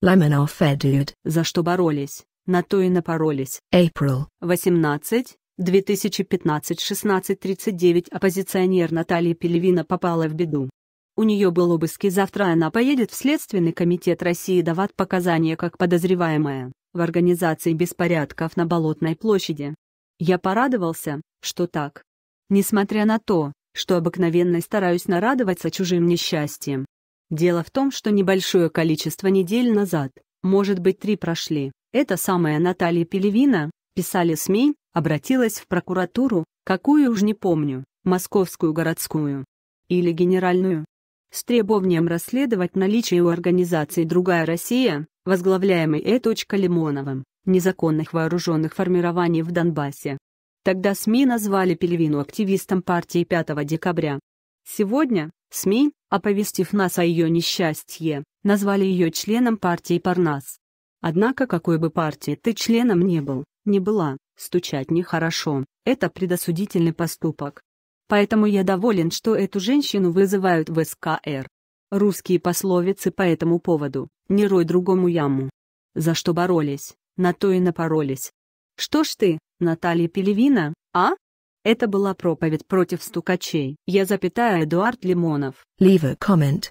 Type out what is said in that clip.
Ламинов Эдюд. За что боролись, на то и напоролись. April. 18. 2015-16-39 оппозиционер Наталья Пелевина попала в беду. У нее был обыск и завтра она поедет в Следственный комитет России давать показания как подозреваемая в организации беспорядков на Болотной площади. Я порадовался, что так. Несмотря на то, что обыкновенно стараюсь нарадоваться чужим несчастьем, Дело в том, что небольшое количество недель назад, может быть, три прошли, эта самая Наталья Пелевина, писали СМИ, обратилась в прокуратуру, какую уж не помню, московскую городскую или генеральную, с требованием расследовать наличие у организации «Другая Россия», возглавляемой Э. Лимоновым, незаконных вооруженных формирований в Донбассе. Тогда СМИ назвали Пелевину активистом партии 5 декабря, Сегодня СМИ, оповестив нас о ее несчастье, назвали ее членом партии Парнас. Однако какой бы партии ты членом не был, не была, стучать нехорошо, это предосудительный поступок. Поэтому я доволен, что эту женщину вызывают в СКР. Русские пословицы по этому поводу «не рой другому яму». За что боролись, на то и напоролись. Что ж ты, Наталья Пелевина, а? Это была проповедь против стукачей. Я запятая Эдуард Лимонов. Leave a comment.